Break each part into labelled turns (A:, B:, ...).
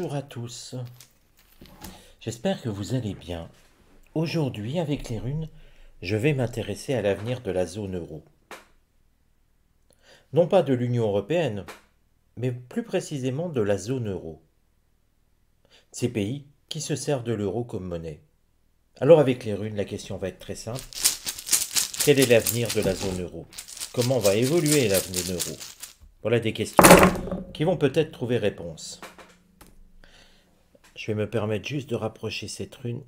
A: Bonjour à tous, j'espère que vous allez bien. Aujourd'hui, avec les runes, je vais m'intéresser à l'avenir de la zone euro. Non pas de l'Union européenne, mais plus précisément de la zone euro. Ces pays qui se servent de l'euro comme monnaie. Alors avec les runes, la question va être très simple. Quel est l'avenir de la zone euro Comment va évoluer l'avenir de l'euro Voilà des questions qui vont peut-être trouver réponse. Je vais me permettre juste de rapprocher cette rune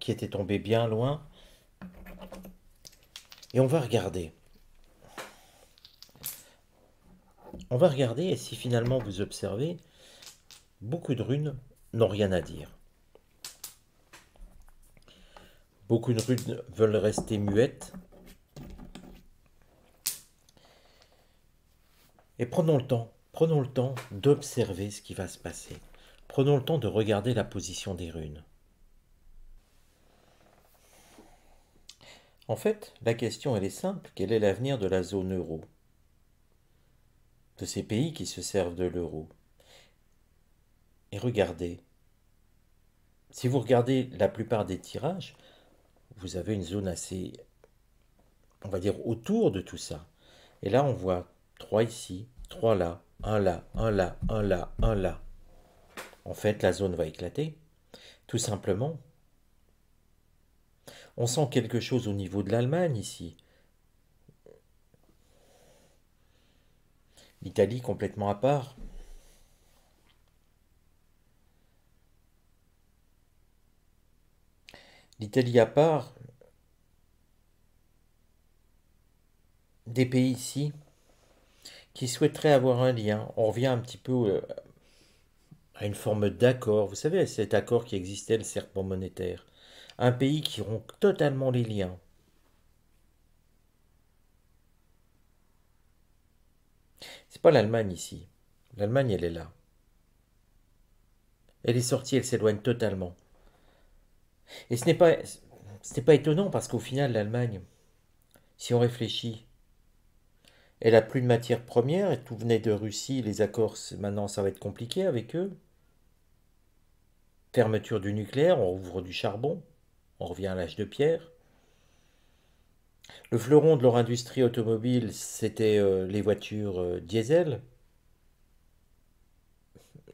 A: qui était tombée bien loin. Et on va regarder. On va regarder et si finalement vous observez, beaucoup de runes n'ont rien à dire. Beaucoup de runes veulent rester muettes. Et prenons le temps, prenons le temps d'observer ce qui va se passer. Prenons le temps de regarder la position des runes. En fait, la question elle est simple, quel est l'avenir de la zone euro De ces pays qui se servent de l'euro Et regardez, si vous regardez la plupart des tirages, vous avez une zone assez, on va dire, autour de tout ça. Et là, on voit trois ici, 3 là, 1 là, un là, un là, un là en fait, la zone va éclater, tout simplement. On sent quelque chose au niveau de l'Allemagne ici. L'Italie complètement à part. L'Italie à part, des pays ici qui souhaiteraient avoir un lien. On revient un petit peu euh, à une forme d'accord, vous savez, cet accord qui existait, le serpent monétaire. Un pays qui rompt totalement les liens. C'est pas l'Allemagne ici. L'Allemagne, elle est là. Elle est sortie, elle s'éloigne totalement. Et ce n'est pas, ce n'est pas étonnant parce qu'au final, l'Allemagne, si on réfléchit, elle a plus de matières premières et tout venait de Russie. Les accords, maintenant, ça va être compliqué avec eux. Fermeture du nucléaire, on ouvre du charbon. On revient à l'âge de pierre. Le fleuron de leur industrie automobile, c'était euh, les voitures euh, diesel.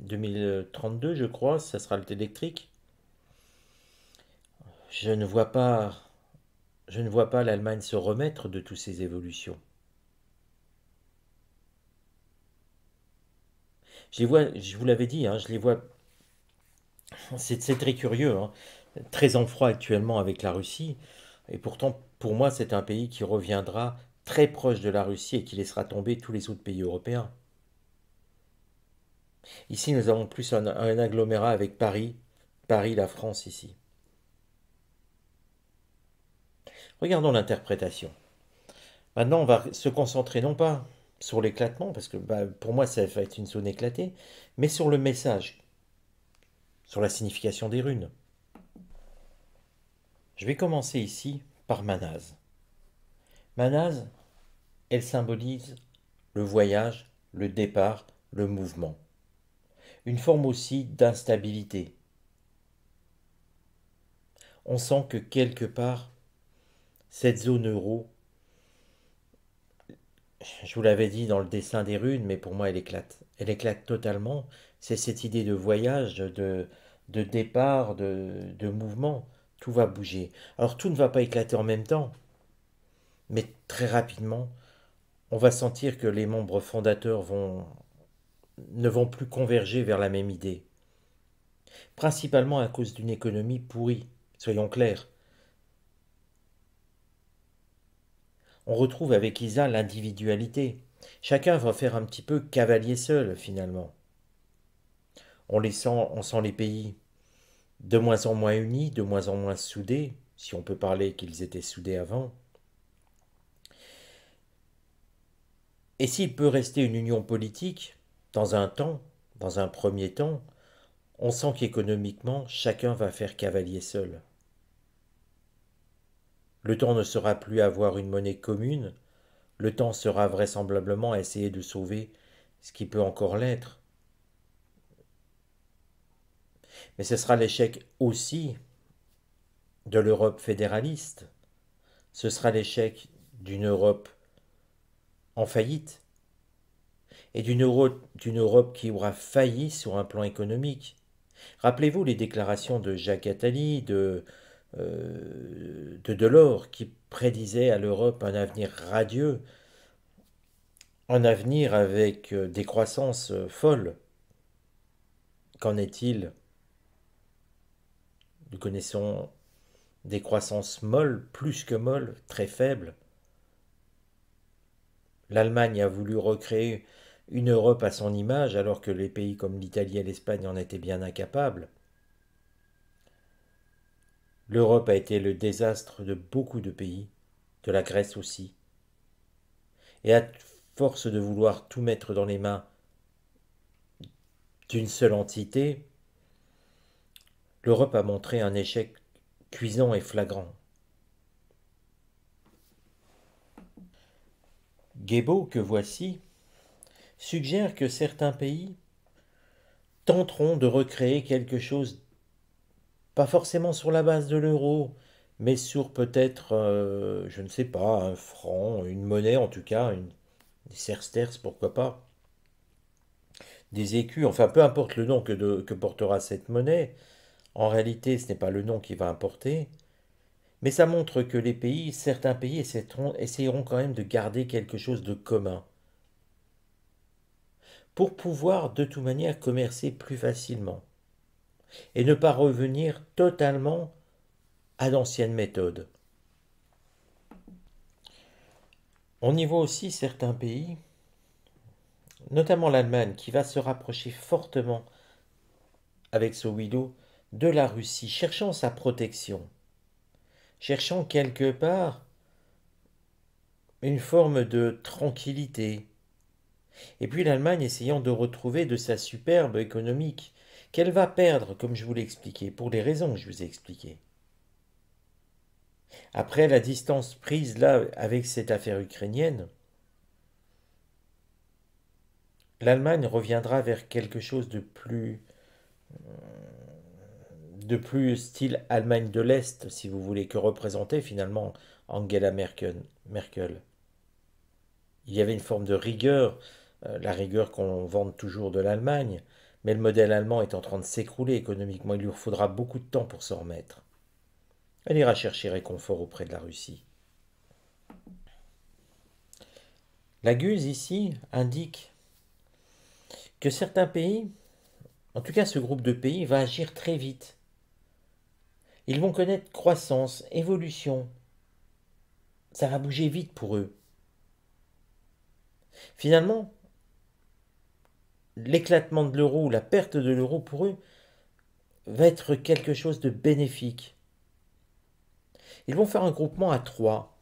A: 2032, je crois, ça sera l'électrique. Je ne vois pas, je ne vois pas l'Allemagne se remettre de toutes ces évolutions. Je vois, je vous l'avais dit, hein, je les vois. C'est très curieux, hein. très en froid actuellement avec la Russie. Et pourtant, pour moi, c'est un pays qui reviendra très proche de la Russie et qui laissera tomber tous les autres pays européens. Ici, nous avons plus un agglomérat avec Paris, Paris, la France ici. Regardons l'interprétation. Maintenant, on va se concentrer non pas sur l'éclatement, parce que bah, pour moi ça va être une zone éclatée, mais sur le message, sur la signification des runes. Je vais commencer ici par Manaz. Manaz, elle symbolise le voyage, le départ, le mouvement. Une forme aussi d'instabilité. On sent que quelque part, cette zone euro je vous l'avais dit dans le dessin des runes, mais pour moi elle éclate. Elle éclate totalement. C'est cette idée de voyage, de, départ, de, de mouvement. Tout va bouger. Alors tout ne va pas éclater en même temps, mais très rapidement, on va sentir que les membres fondateurs vont, ne vont plus converger vers la même idée. Principalement à cause d'une économie pourrie, soyons clairs. on retrouve avec Isa l'individualité. Chacun va faire un petit peu cavalier seul, finalement. On, les on sent les pays de moins en moins unis, de moins en moins soudés, si on peut parler qu'ils étaient soudés avant. Et s'il peut rester une union politique, dans un temps, dans un premier temps, on sent qu'économiquement, chacun va faire cavalier seul. Le temps ne sera plus avoir une monnaie commune, le temps sera vraisemblablement à essayer de sauver ce qui peut encore l'être. Mais ce sera l'échec aussi de l'Europe fédéraliste, ce sera l'échec d'une Europe en faillite, et d'une Europe qui aura failli sur un plan économique. Rappelez-vous les déclarations de Jacques Attali, de, euh, de Delors qui prédisait à l'Europe un avenir radieux, un avenir avec euh, des croissances euh, folles. Qu'en est-il Nous connaissons des croissances molles, plus que molles, très faibles. L'Allemagne a voulu recréer une Europe à son image alors que les pays comme l'Italie et l'Espagne en étaient bien incapables. L'Europe a été le désastre de beaucoup de pays, de la Grèce aussi. Et à force de vouloir tout mettre dans les mains d'une seule entité, l'Europe a montré un échec cuisant et flagrant. Guébo, que voici, suggère que certains pays tenteront de recréer quelque chose pas forcément sur la base de l'euro, mais sur peut-être, euh, je ne sais pas, un franc, une monnaie en tout cas, une, des cersters, pourquoi pas, des écus, enfin peu importe le nom que, portera cette monnaie, en réalité ce n'est pas le nom qui va importer, mais ça montre que les pays, certains pays essaieront, essayeront quand même de garder quelque chose de commun pour pouvoir de toute manière commercer plus facilement et ne pas revenir totalement à l'ancienne méthode. On y voit aussi certains pays, notamment l'Allemagne, qui va se rapprocher fortement avec ce widow de la Russie, cherchant sa protection, cherchant quelque part une forme de tranquillité. Et puis l'Allemagne essayant de retrouver de sa superbe économique, qu'elle va perdre, comme je vous l'ai expliqué, pour les raisons que je vous ai expliquées. Après la distance prise là avec cette affaire ukrainienne, l'Allemagne reviendra vers quelque chose de plus de plus style Allemagne de l'Est, si vous voulez, que représentait finalement Angela Merkel. Il y avait une forme de rigueur, euh, la rigueur qu'on vante toujours de l'Allemagne, mais le modèle allemand est en train de s'écrouler économiquement, il lui faudra beaucoup de temps pour s'en remettre. Elle ira chercher réconfort auprès de la Russie. La Guse ici indique que certains pays, en tout cas ce groupe de pays, va agir très vite. Ils vont connaître croissance, évolution. Ça va bouger vite pour eux. Finalement, l'éclatement de l'euro ou la perte de l'euro pour eux va être quelque chose de bénéfique. Ils vont faire un groupement à trois.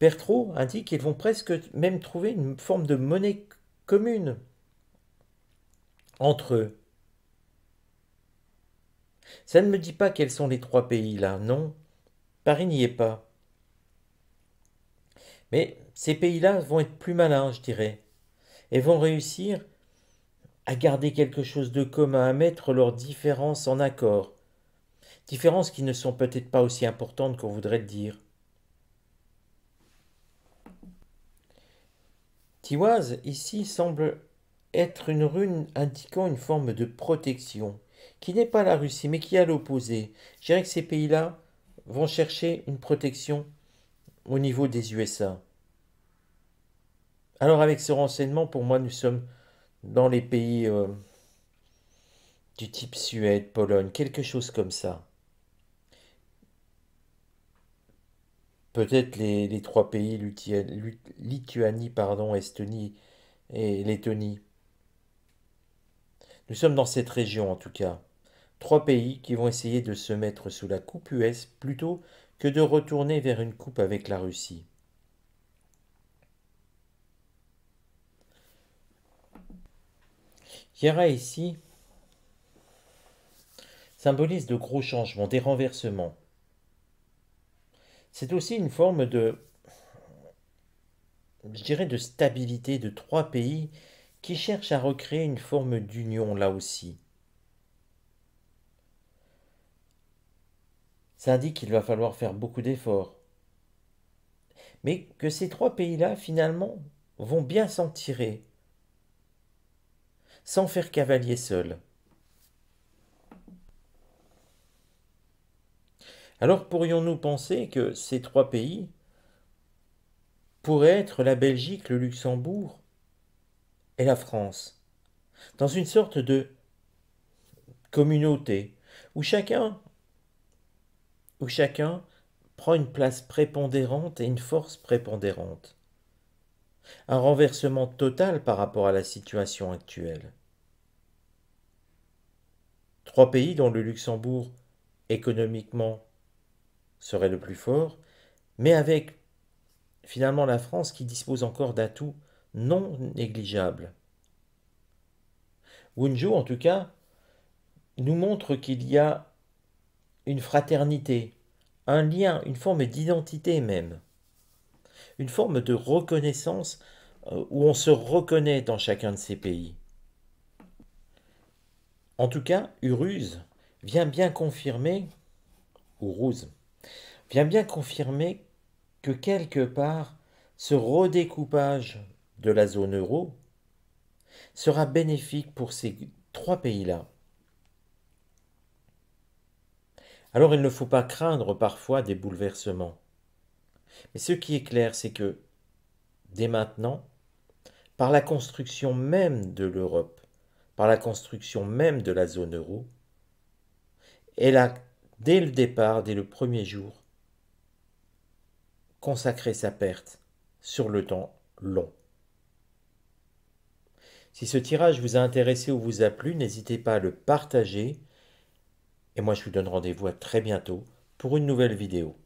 A: Bertrand indique qu'ils vont presque même trouver une forme de monnaie commune entre eux. Ça ne me dit pas quels sont les trois pays là, non. Paris n'y est pas. Mais ces pays-là vont être plus malins, je dirais et vont réussir à garder quelque chose de commun, à mettre leurs différences en accord. Différences qui ne sont peut-être pas aussi importantes qu'on voudrait dire. Tiwaz, ici, semble être une rune indiquant une forme de protection, qui n'est pas la Russie, mais qui est à l'opposé. Je dirais que ces pays-là vont chercher une protection au niveau des USA. Alors avec ce renseignement, pour moi, nous sommes dans les pays euh, du type Suède, Pologne, quelque chose comme ça. Peut-être les, les, trois pays, Lituanie, pardon, Estonie et Lettonie. Nous sommes dans cette région en tout cas. Trois pays qui vont essayer de se mettre sous la coupe US plutôt que de retourner vers une coupe avec la Russie. Chiara ici symbolise de gros changements, des renversements. C'est aussi une forme de, je dirais, de stabilité de trois pays qui cherchent à recréer une forme d'union là aussi. Ça indique qu'il va falloir faire beaucoup d'efforts. Mais que ces trois pays-là, finalement, vont bien s'en tirer sans faire cavalier seul. Alors pourrions-nous penser que ces trois pays pourraient être la Belgique, le Luxembourg et la France, dans une sorte de communauté où chacun, où chacun prend une place prépondérante et une force prépondérante un renversement total par rapport à la situation actuelle. Trois pays dont le Luxembourg, économiquement, serait le plus fort, mais avec finalement la France qui dispose encore d'atouts non négligeables. Wunjo, en tout cas, nous montre qu'il y a une fraternité, un lien, une forme d'identité même une forme de reconnaissance euh, où on se reconnaît dans chacun de ces pays. En tout cas, Uruse vient bien confirmer, ou vient bien confirmer que quelque part, ce redécoupage de la zone euro sera bénéfique pour ces trois pays-là. Alors il ne faut pas craindre parfois des bouleversements. Mais ce qui est clair, c'est que, dès maintenant, par la construction même de l'Europe, par la construction même de la zone euro, elle a, dès le départ, dès le premier jour, consacré sa perte sur le temps long. Si ce tirage vous a intéressé ou vous a plu, n'hésitez pas à le partager. Et moi, je vous donne rendez-vous à très bientôt pour une nouvelle vidéo.